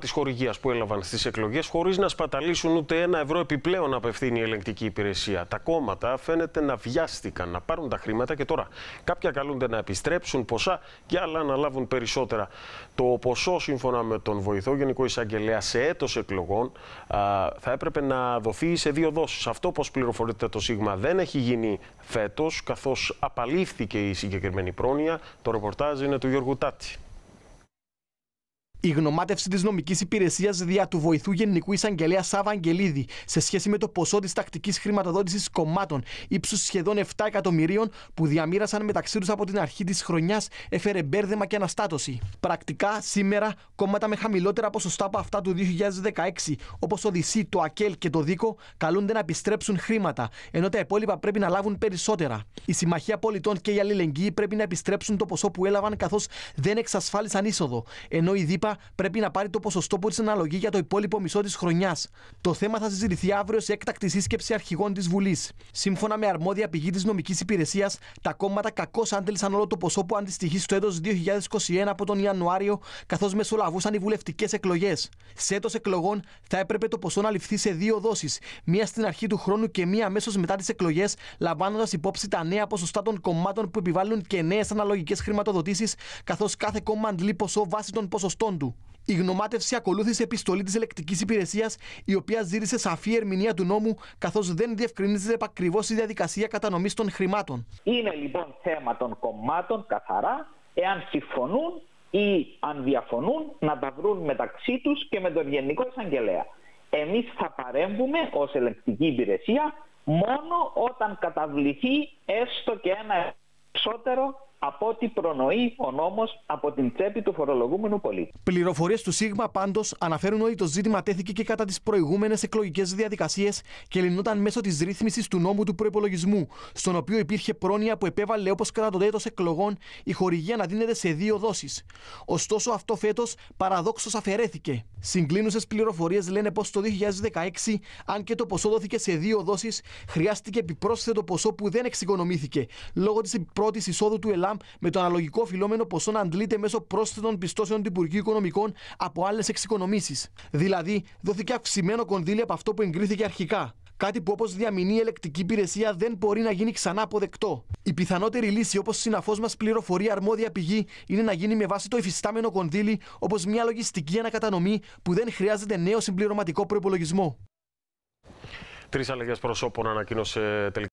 της χορηγίας που έλαβαν στις εκλογές, χωρίς να σπαταλήσουν ούτε ένα ευρώ επιπλέον, απευθύνει η ελεγκτική υπηρεσία. Τα κόμματα φαίνεται να βιάστηκαν να πάρουν τα χρήματα και τώρα κάποια καλούνται να επιστρέψουν ποσά και άλλα να λάβουν περισσότερα. Το ποσό, σύμφωνα με τον βοηθό Γενικό Εισαγγελέα, σε έτος εκλογών θα έπρεπε να δοθεί σε δύο δόσεις. Αυτό, όπως πληροφορείται το ΣΥΓΜΑ δεν έχει γίνει φέτος, καθώς απαλήφθηκε η συγκεκριμένη πρόνοια. Το ρεπορτάζ είναι του Γιώργου Τάτη. Η γνωμάτευση της νομικής υπηρεσίας δια του βοηθού Γενικού Εισαγγελέα Σάβα Αγγελίδη σε σχέση με το ποσό της τακτικής χρηματοδότησης κομμάτων ύψους σχεδόν 7 εκατομμυρίων που διαμήρασαν μεταξύ τους από την αρχή της χρονιάς έφερε μπέρδεμα και αναστάτωση. Πρακτικά σήμερα κόμματα με χαμηλότερα ποσοστά από αυτά του 2016 όπως ο Δυσί, το Ακέλ και το Δίκο καλούνται να επιστρέψουν χρήματα ενώ τα υπόλοιπα πρέπει να λάβουν περισσότερα. Η Συμμαχία Πολιτών και η Αλληλεγγύη πρέπει να επιστρέψουν το ποσό που έλαβαν καθώς δεν εξασφάλισαν είσοδο ενώ η ΔΥΠΑ πρέπει να πάρει το ποσοστό που της αναλογεί για το υπόλοιπο μισό της χρονιάς. Το θέμα θα συζητηθεί αύριο σε έκτακτη σύσκεψη αρχηγών της Βουλής. Σύμφωνα με αρμόδια πηγή της νομικής υπηρεσίας, τα κόμματα κακώς άντελσαν όλο το ποσό που αντιστοιχεί στο έτος 2021 από τον Ιανουάριο, καθώς μεσολαβούσαν οι βουλευτικές εκλογές. Σε έτος εκλογών θα έπρεπε το ποσό να ληφθεί σε δύο δόσεις, μία στην αρχή του χρόνου και μία αμέσως μετά τις εκλογές, λαμβάνοντας υπόψη τα νέα ποσοστά των κομμάτων που επιβάλλουν και νέες αναλογικές χρηματοδοτήσεις, καθώς κάθε κόμμα αντλεί ποσό βάσει των ποσοστών του. Η γνωμάτευση ακολούθησε επιστολή της ελεκτικής υπηρεσίας, η οποία ζήτησε σαφή ερμηνεία του νόμου, καθώς δεν διευκρινίζεται επακριβώς η διαδικασία κατανομής των χρημάτων. Είναι λοιπόν θέμα των κομμάτων καθαρά, εάν συμφωνούν ή αν διαφωνούν, να τα βρουν μεταξύ τους και με τον Γενικό Εισαγγελέα. Εμείς θα παρέμβουμε ως ελεκτική υπηρεσία μόνο όταν καταβληθεί έστω και ένα περισσότερο από ό,τι προνοεί ο νόμος από την τσέπη του φορολογούμενου πολίτη. Πληροφορίες του ΣΥΓΜΑ πάντως αναφέρουν ότι το ζήτημα τέθηκε και κατά τις προηγούμενες εκλογικές διαδικασίες και λυνόταν μέσω της ρύθμισης του νόμου του προπολογισμού, στον οποίο υπήρχε πρόνοια που επέβαλε όπως κατά το τέτο εκλογών η χορηγία να δίνεται σε δύο δόσεις. Ωστόσο, αυτό φέτος παραδόξως αφαιρέθηκε. Συγκλίνουσες πληροφορίες λένε πως το 2016, αν και το ποσό δόθηκε σε δύο δόσεις, χρειάστηκε επιπρόσθετο ποσό που δεν εξοικονομήθηκε λόγω της πρώτης εισόδου του ΕΛΑΜ με το αναλογικό φιλόμενο ποσό να αντλείται μέσω πρόσθετων πιστώσεων του Υπουργείου Οικονομικών από άλλες εξοικονομήσεις. Δηλαδή, δόθηκε αυξημένο κονδύλι από αυτό που εγκρίθηκε αρχικά. Κάτι που όπως διαμηνεί η ελεκτική υπηρεσία δεν μπορεί να γίνει ξανά αποδεκτό. Η πιθανότερη λύση, όπως συναφώς μας πληροφορεί αρμόδια πηγή, είναι να γίνει με βάση το εφιστάμενο κονδύλι, όπως μια λογιστική ανακατανομή που δεν χρειάζεται νέο συμπληρωματικό προπολογισμό. Τρεις αλλαγές προσώπων ανακοίνωσε τελικά.